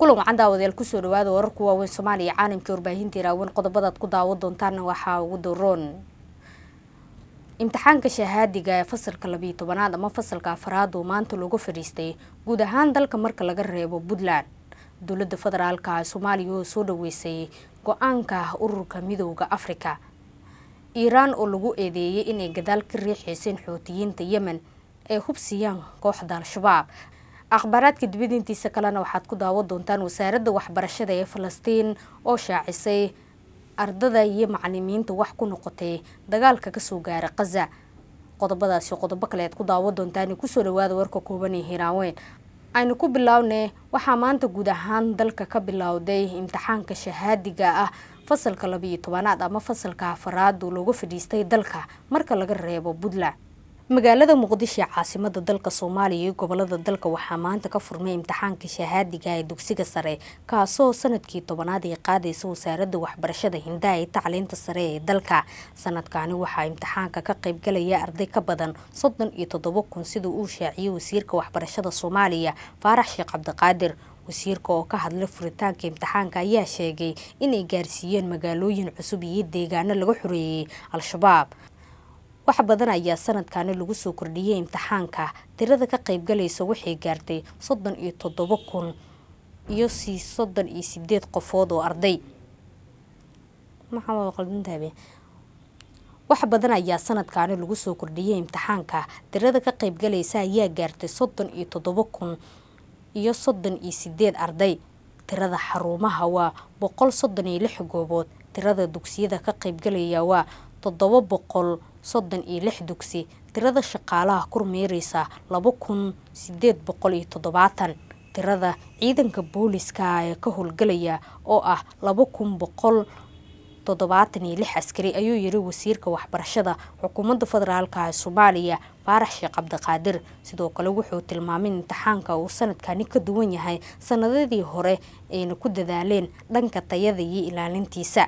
kulan wacan daawadeel kusoo dhawaada wararku waaweyn soomaaliya caalamkii warbaahinta iraaweyn qodobadaad ku daawo doontaana waxaa ugu doroon imtixaanka shahaadiga ee fasalka labiyo tobanaad ama fasalka afaraad oo maanta looga fadhiistay guud ahaan dalka marka laga reebo puntland dowlada federaalka soomaaliya oo soo dhaweysay go-aanka ururka midooda afrika iiraan oo lagu eedeeyay inay gadaal ka riixayseen xootiyiinta yemen ay hubsiyaan kooxda al-shabaab akhbaaraadka dibadintiisa kalena waxaad ku daawan doontaan wasaaradda waxbarashada ee falastiin oo shaacisay ardada iyo macalimiinta wax ku noqotay dagaalka kasoo gaara khaza qodobadaasi qodobo kale aad ku daawan doontaan kusoo dhawaada warka kooban ee hiraaweyn aynu ku bilownay waxaa maanta guud ahaan dalka ka bilowday imtixaanka shahaadiga ah fasalka labiyo tobanaad ama fasalka afaraad oo looga fadhiistay dalka marka laga reebo puntland magaalada muqdisho caasimada dalka soomaaliya iyo gobolada dalka waxaa maanta ka furmay imtixaanka shahaadiga ee dugsiga sare kaasoo sanadkii tobanaad ay qaadaysa wasaarada waxbarashada hindaha ee tacliinta sare ee dalka sanadkani waxaa imtixaanka ka qaybgalaya arday ka badan soddon iyo toddoba kun sida uu shaaciyey wasiirka waxbarashada soomaaliya faarax sheekh cabdiqaadir wasiirka oo ka hadlay furitaanka imtixaanka ayaa sheegay inay gaarsiiyeen magaalooyin cusub iyo deegaano laga xoreeyey al-shabaab wax badan ayaa sanadkani lagu soo kordhiyey imtixaanka tirada ka qaybgalaysa waxay gaartay soddon iyo toddobo kun iyo sii soddon iyo sideed qofood oo arday wax badan ayaa sanadkaani lagu soo kordhiyey imtixaanka tirada ka qaybgalaysa ayaa gaartay soddon iyo toddobo kun iyo soddon iyo sideed arday tirada xarumaha waa boqol soddon iyo lix goobood tirada dugsiyada ka qaybgalaya waa toddobo boqol soddon iyo lix dugsi tirada shaqaalaha kormeereysa laba kun sideed boqol iyo toddobaatan tirada ciidanka booliska ah ee ka howlgalaya oo ah laba kun boqol toddobaatan iyo lix askari ayuu yiri wasiirka waxbarashada xukuumadda federaalk ee soomaaliya faarax sheekh cabdiqaadir sidoo kale wuxuu tilmaamay imtixaanka uu sanadkani ka duwan yahay sanadadii hore ayna ku dadaaleen dhanka tayada iyo ilaalintiisa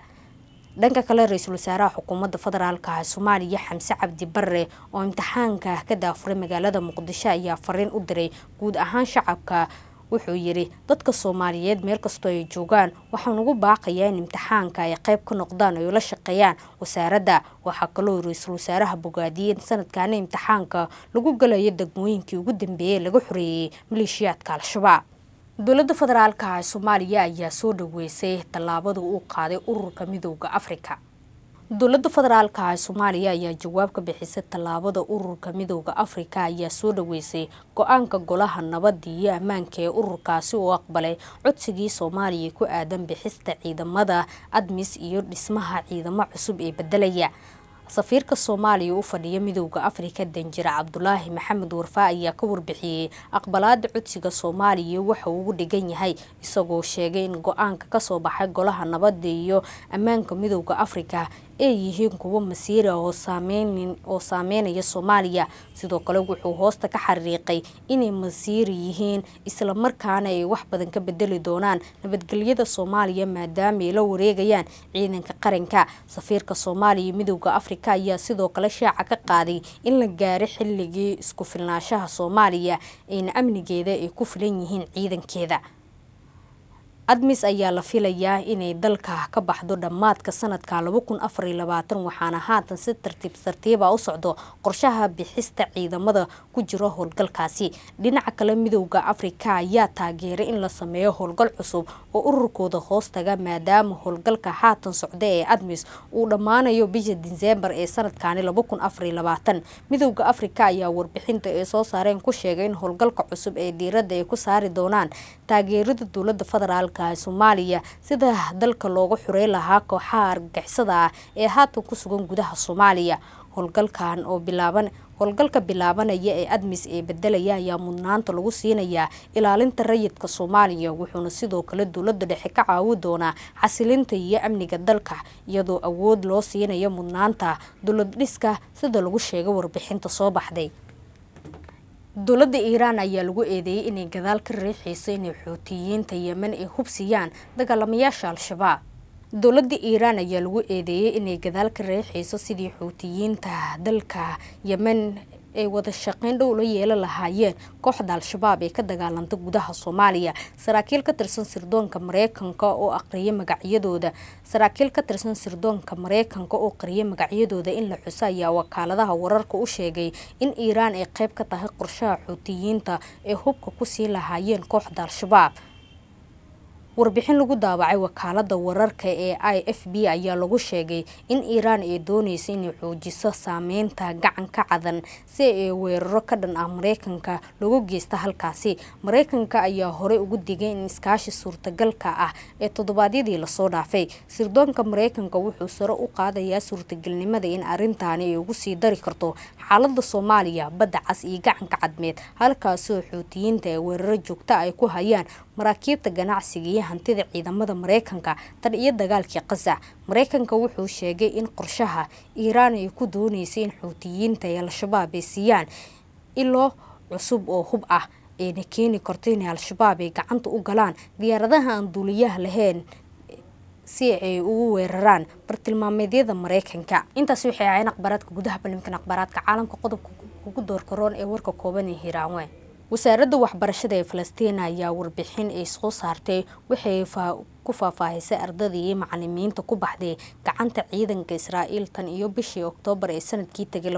dhanka kale ra-iisul wasaaraha xukuumadda federaalka ah, soomaaliya xamse cabdi bare oo imtixaanka ka daafuray magaalada muqdisho ayaa fariin u diray guud ahaan shacabka wuxuu yidhi dadka soomaaliyeed meel kastoo ay joogaan waxaan ugu baaqayaa in imtixaanka ay qeyb ka noqdaan ay ula shaqeeyaan wasaaradda waxaa kaloo ra-iisul wasaaraha bogaadiye in sanadkaana imtixaanka lagu galayo degmooyinkii ugu dambeeyey laga xoreeyey maleeshiyaadka al-shabaab dowladda federaalka ee soomaaliya ayaa soo dhaweysay tallaabada uu qaaday ururka midooda afrika dowladda federaalka ee soomaaliya ayaa jawaabka bixisay tallaabada ururka midooda afrika ayaa soo dhaweysay go-aanka golaha nabadda iyo ammaanka ee ururkaasi oo aqbalay codsigii soomaaliya ku aadan bixista ciidamada admis iyo dhismaha ciidamo cusub ee bedelaya safiirka soomaaliya u fadhiya midooda afrika danjira cabdulaahi maxamed warfaa ayaa ka warbixiyey aqbalaada codsiga soomaaliya waxa uu ugu dhigan yahay isagoo sheegay in go-aanka kasoo baxay golaha nabadda iyo ammaanka midooda afrika ay yihiin kuwo masiira ah oo saameynaya soomaaliya sidoo kale wuxuu hoosta ka xariiqay inay masiiri yihiin islamarkaana ay wax badan ka bedeli doonaan nabadgelyada soomaaliya maadaama ay la wareegayaan ciidanka qaranka safiirka soomaaliya midooda afrika ayaa sidoo kale shaaca ka qaaday in la gaaro xilligii isku filnaashaha soomaaliya ayna amnigeeda ay ku filan yihiin ciidankeeda admis ayaa la filayaa inay dalka ka baxdo dhammaadka sanadka waxaana haatan si tartiib tartiiba ah u socdo qorshaha bixista ciidamada ku jiro howlgalkaasi dhinaca kale midooda afrika ayaa taageeray in la sameeyo howlgal cusub oo ururkooda hoostaga maadaama howlgalka haatan socda ee admis uu dhammaanayo bisha disembar ee sanadkaani midooda afrika ayaa warbixinta ay soo saareen ku sheegay in howlgalka cusub ee diirada ay ku saari doonaan taageerada dowlada federaalk dalka soomaaliya sida dalka loogu xurey lahaa kooxaha argagixisada ah ee haatan ku sugan gudaha soomaaliya howlgalkan oo bilaaban howlgalka bilaabanaya ee admis ee bedelaya ayaa mudnaanta lagu siinayaa ilaalinta rayidka soomaaliya wuxuuna sidoo kale dowlada dhexe ka caawi doonaa xasilinta iyo amniga dalka iyadoo awood loo siinayo mudnaanta dowlad dhiska sida lagu sheegay warbixinta soo baxday dowladda iiraan ayaa lagu eedeeyey inay gadaal ka riixayso inay xuutiyiinta yemen ay hubsiyaan dagaalamayaasha al-shabaab dowladda iiraan ayaa lagu eedeeyey inay gadaal ka riixayso sidii xuutiyiinta dalka yemen ay wadashaqeyn dhow la yeelan lahaayeen kooxda al-shabaab ee ka dagaalanta gudaha soomaaliya saraakiil ka tirsan sirdoonka mareykanka oo aqriya magacyadooda saraakiil ka tirsan sirdoonka mareykanka oo qariya magacyadooda in la xuso ayaa wakaaladaha wararka u sheegay in iiraan ay qeyb ka tahay qorshaha xuutiyiinta ee hubka ku sii lahaayeen kooxda al-shabaab warbixin lagu daabacay wakaalada wararka ee i f b ayaa lagu sheegay in iiraan ay dooneysa inay xoojiso saameynta gacanka cadan si ay weeraro ka dhan ah mareykanka lagu geysta halkaasi mareykanka ayaa horey ugu digay in iskaashi suurtagalka ah ee toddobaadyadii lasoo dhaafay sirdoonka mareykanka wuxuu sare u qaadayaa suurtagelnimada in arintaani ay ugu sii dari karto xaalada soomaaliya badda cas iyo gacanka cadmeed halkaasoo xuutiyiinta ee weeraro joogta ah ay ku hayaan maraakiibta ganacsiga iyo hantida ciidamada mareykanka tan iyo dagaalkii qazac mareykanka wuxuu sheegay in qorshaha iiraan ay ku dooneysay in xuutiyiinta ay al-shabaab ay siiyaan iloo cusub oo hub ah ayna keeni karto inay al-shabaab ay gacanta u galaan diyaaradaha aan duuliyaha lahayn si ay ugu weeraraan bartilmaameedyada mareykanka intaas waxay ahayn akhbaaraadka gudaha barnaamijkan akhbaaraadka caalamka qodobka ugu doorkaroon ee warka kooban ee hiiraanwe wasaaradda waxbarashada ee falastiin ayaa warbixin ay soo saartay waxay ku faahfaahisay ardadii macalimiinta ku baxday gacanta ciidanka israa'iil tan iyo bishii oktoobar ee sanadkii tegay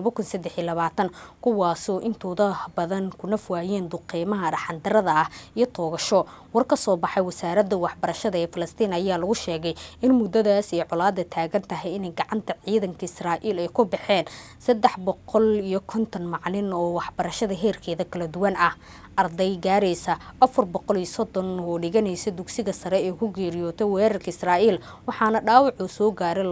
kuwaasoo intooda badan kuna faayeen duqeymaha dhaxandarada ah iyo toogasho war ka soo baxay wasaarada waxbarashada ee falastiin ayaa lagu sheegay in muddadaas ay colaada taagan tahay inay gacanta ciidanka israa'iil ay ku baxeen saddex boqol iyo konton macalin oo waxbarashada heerkeeda kala duwan ah arday gaaraysa afar boqol iyo soddon oo dhiganaysa dugsiga sare ee ku geel geeriyootay weerarka israa'iil waxaana dhaawacuu soo gaaray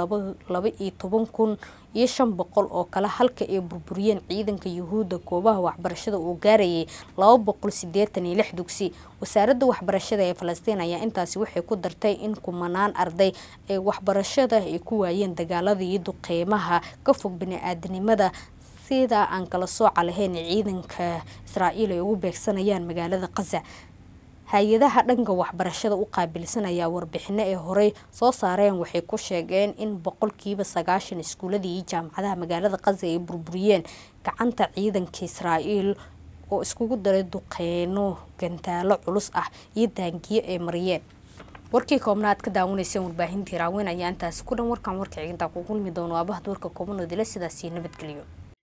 laba iyo toban kun iyo shan boqol oo kale halka ay burburiyeen ciidanka yuhuudda goobaha waxbarashada uu gaarayay laba boqol sideetan iyo lix dugsi wasaaradda waxbarashada ee falastiin ayaa intaasi waxay ku dartay in kumanaan arday ee waxbarashada ay ku waayeen dagaaladii duqeymaha ka fog bini-aadanimada sidaa aan kala sooca lahayn ciidanka israa'iil ay ugu beegsanayaan magaalada khaza hay-adaha dhanka waxbarashada u qaabilsan ayaa warbixino ay horey soo saareen waxay ku sheegeen in boqolkiiba sagaashan iskuuladii iyo jaamacadaha magaalada qasa ay burburiyeen gacanta ciidanka israa'iil oo iskugu daray duqeyno gantaalo culus ah iyo daangiyo ay mariyeen warkii koobna aad ka daawanayseen warbaahintii raaweyn ayaa intaasi ku dhan warkan warkicigintaa ku kulmi doono aabahad warka koobanoodila sidaasi nabadgelyo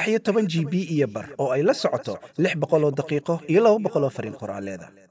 saddex iyo toban g b iyo bar oo ay la socoto lix boqoloo daqiiqo iyo laba boqoloo oo fariin qoraaleeda